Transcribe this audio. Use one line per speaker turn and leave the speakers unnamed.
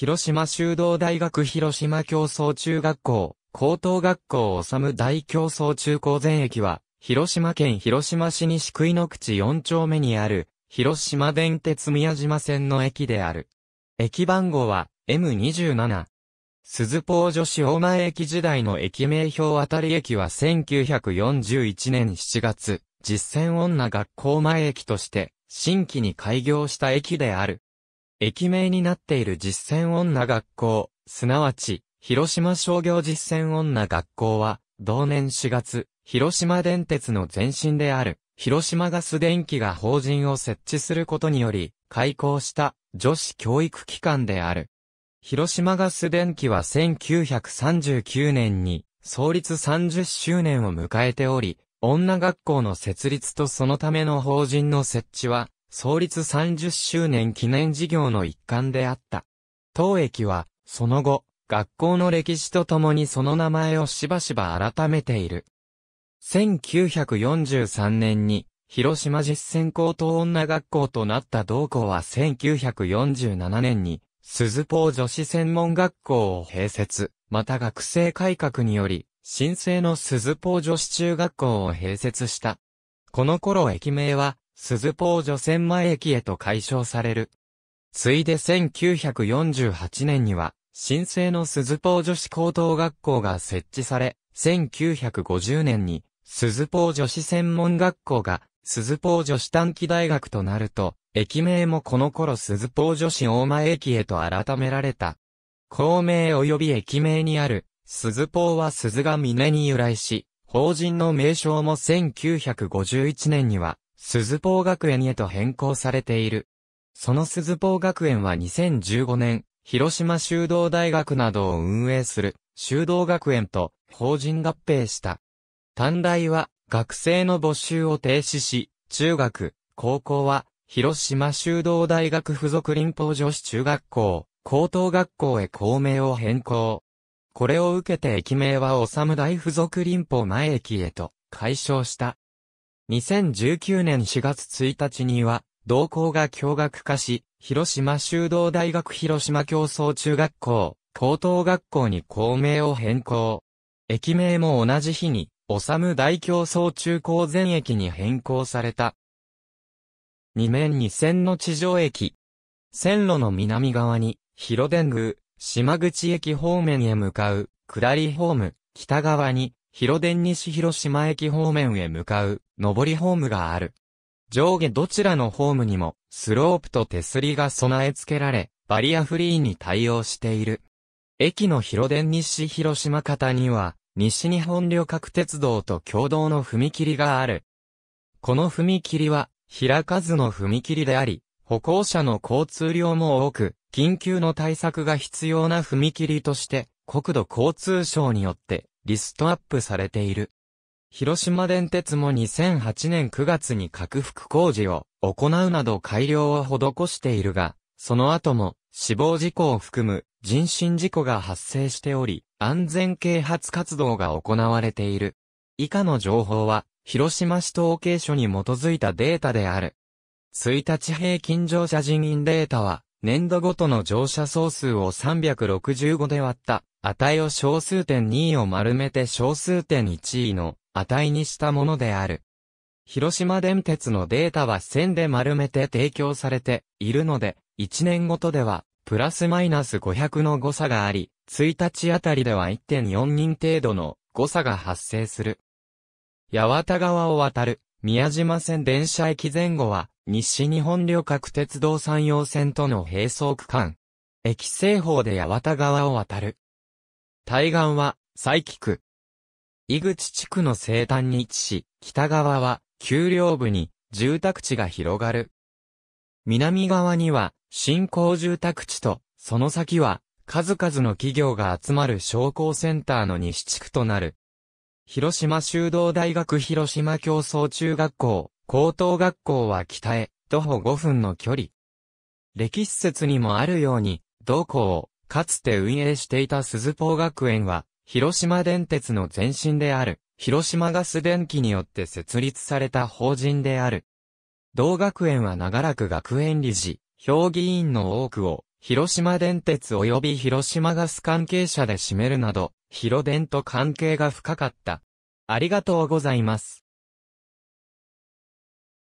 広島修道大学広島競争中学校、高等学校治む大競争中高全駅は、広島県広島市西区井の口4丁目にある、広島電鉄宮島線の駅である。駅番号は M27。鈴宝女子大前駅時代の駅名表あたり駅は1941年7月、実践女学校前駅として、新規に開業した駅である。駅名になっている実践女学校、すなわち、広島商業実践女学校は、同年4月、広島電鉄の前身である、広島ガス電機が法人を設置することにより、開校した女子教育機関である。広島ガス電機は1939年に創立30周年を迎えており、女学校の設立とそのための法人の設置は創立30周年記念事業の一環であった。当駅は、その後、学校の歴史とともにその名前をしばしば改めている。1943年に、広島実践高等女学校となった同校は1947年に、鈴ポ女子専門学校を併設、また学生改革により、新生の鈴ポ女子中学校を併設した。この頃駅名は、鈴鳳女染前駅へと解消される。ついで1948年には、新生の鈴鳳女子高等学校が設置され、1950年に、鈴鳳女子専門学校が、鈴鳳女子短期大学となると、駅名もこの頃鈴鳳女子大前駅へと改められた。校名及び駅名にある、鈴鳳は鈴が峰に由来し、法人の名称も1951年には、鈴宝学園へと変更されている。その鈴宝学園は2015年、広島修道大学などを運営する修道学園と法人合併した。短大は学生の募集を停止し、中学、高校は広島修道大学附属林法女子中学校、高等学校へ校名を変更。これを受けて駅名は修大附属林法前駅へと解消した。2019年4月1日には、同校が共学化し、広島修道大学広島競争中学校、高等学校に校名を変更。駅名も同じ日に、おさむ大競争中高全駅に変更された。2面2線の地上駅。線路の南側に、広電宮、島口駅方面へ向かう、下りホーム、北側に、広電西広島駅方面へ向かう、上りホームがある。上下どちらのホームにも、スロープと手すりが備え付けられ、バリアフリーに対応している。駅の広電西広島方には、西日本旅客鉄道と共同の踏切がある。この踏切は、平数の踏切であり、歩行者の交通量も多く、緊急の対策が必要な踏切として、国土交通省によってリストアップされている。広島電鉄も2008年9月に拡幅工事を行うなど改良を施しているが、その後も死亡事故を含む人身事故が発生しており、安全啓発活動が行われている。以下の情報は、広島市統計所に基づいたデータである。1日平均乗車人員データは、年度ごとの乗車総数を365で割った、値を小数点2位を丸めて小数点1位の値にしたものである。広島電鉄のデータは線で丸めて提供されているので、1年ごとでは、プラスマイナス500の誤差があり、1日あたりでは1.4人程度の誤差が発生する。八幡川を渡る。宮島線電車駅前後は、西日本旅客鉄道山陽線との並走区間。駅西方で八幡川を渡る。対岸は、佐伯区。井口地区の西端に位置し、北側は、丘陵部に、住宅地が広がる。南側には、新興住宅地と、その先は、数々の企業が集まる商工センターの西地区となる、広島修道大学広島競争中学校、高等学校は北へ、徒歩5分の距離。歴史説にもあるように、同校を、かつて運営していた鈴宝学園は、広島電鉄の前身である、広島ガス電機によって設立された法人である。同学園は長らく学園理事、評議員の多くを、広島電鉄及び広島ガス関係者で占めるなど、広電と関係が深かった。ありがとうございます。